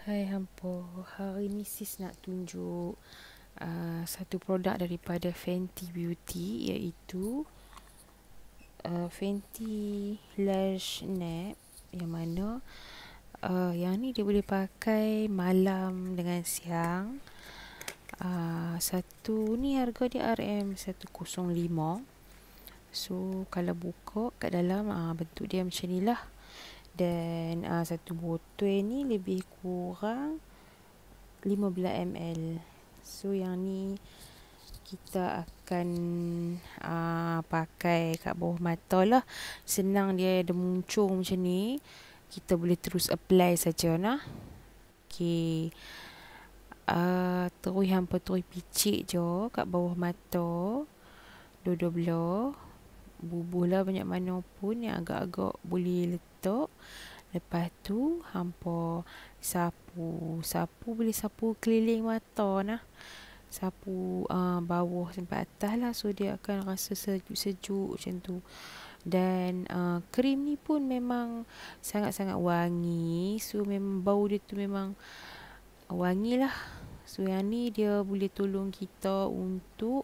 Hai hampa, hari ni sis nak tunjuk uh, satu produk daripada Fenty Beauty iaitu uh, Fenty Lash Nap yang mana uh, yang ni dia boleh pakai malam dengan siang uh, satu ni harga dia RM105 so kalau buka kat dalam uh, bentuk dia macam ni lah dan uh, satu botol ni lebih kurang 15 ml so yang ni kita akan uh, pakai kat bawah mata lah senang dia ada muncung macam ni kita boleh terus apply saja nah Okay. uh, ah, terus hampa terus picit je kat bawah mata dua-dua belah bubuh lah banyak mana pun yang agak-agak boleh letak. Lepas tu, hampa sapu. Sapu boleh sapu keliling mata lah. Sapu uh, bawah sampai atas lah. So, dia akan rasa sejuk-sejuk macam tu. Dan uh, krim ni pun memang sangat-sangat wangi. So, memang bau dia tu memang wangi lah. So, yang ni dia boleh tolong kita untuk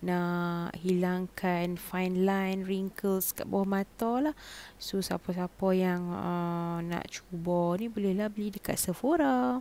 nak hilangkan fine line wrinkles kat bawah mata lah so siapa-siapa yang uh, nak cuba ni bolehlah beli dekat Sephora